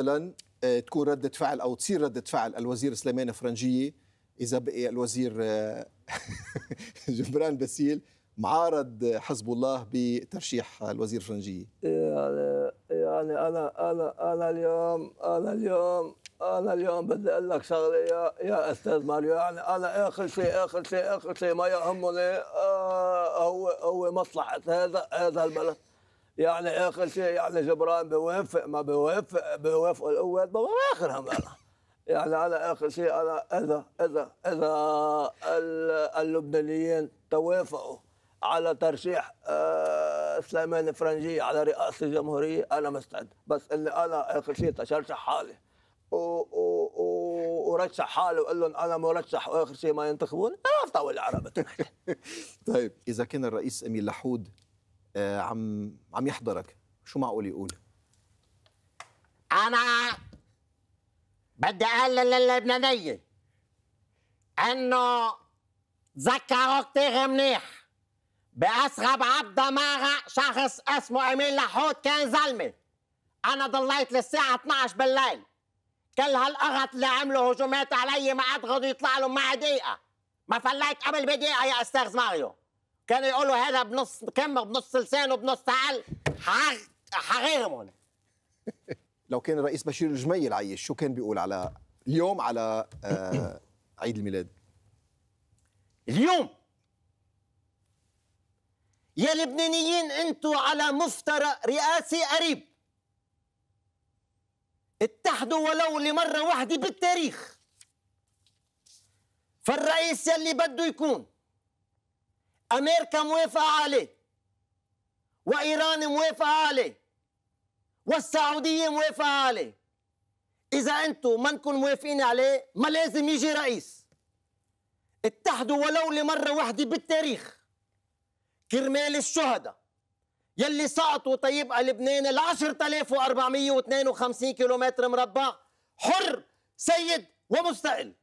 مثلا آه، تكون ردة فعل أو تصير ردة فعل الوزير سليمان فرنجية إذا بقي الوزير آه، جبران باسيل معارض حزب الله بترشيح الوزير فرنجية يعني, يعني أنا أنا أنا اليوم أنا اليوم أنا اليوم بدي أقول لك شغلة يا يا أستاذ ماريو يعني أنا آخر شيء آخر شيء آخر شيء ما يهمني آه هو هو مصلحة هذا هذا البلد يعني اخر شيء يعني جبران بيوافق ما بيوافق بيوافقوا الاول هم انا يعني على اخر شيء انا اذا اذا اذا اللبنانيين توافقوا على ترشيح آه، سليمان فرنجي على رئاسه الجمهوريه انا مستعد بس اللي انا اخر شيء تشرشح حالي ورشح حالي وقال لهم انا مرشح واخر شيء ما ينتخبوني انا بطول العرب طيب اذا كان الرئيس امين لحود آه، عم عم يحضرك شو معقول يقول انا بدي اقول للبنانيه انه تذكروا كثير منيح باسغب عبد مارة شخص اسمه امين لحوت كان زلمه انا ضليت للساعه 12 بالليل كل هالقرط اللي عملوا هجومات علي ما عاد يطلع لهم معي دقيقه ما فليت قبل بدقيقه يا استاذ ماريو كان يقولوا هذا بنص كم بنص لسانه بنص عقل حغيرهم لو كان الرئيس بشير الجميل عايش شو كان بيقول على اليوم على آه عيد الميلاد اليوم يا لبنانيين انتوا على مفترق رئاسي قريب اتحدوا ولو لمره واحده بالتاريخ فالرئيس يلي بده يكون أمريكا موافقة عليه وإيران موافقة عليه والسعودية موافقة عليه إذا أنتم ما نكون موافقين عليه ما لازم يجي رئيس اتحدوا ولو لمرة واحدة بالتاريخ كرمال الشهداء يلي سقطوا على طيب لبنان ال 10452 كيلومتر مربع حر سيد ومستقل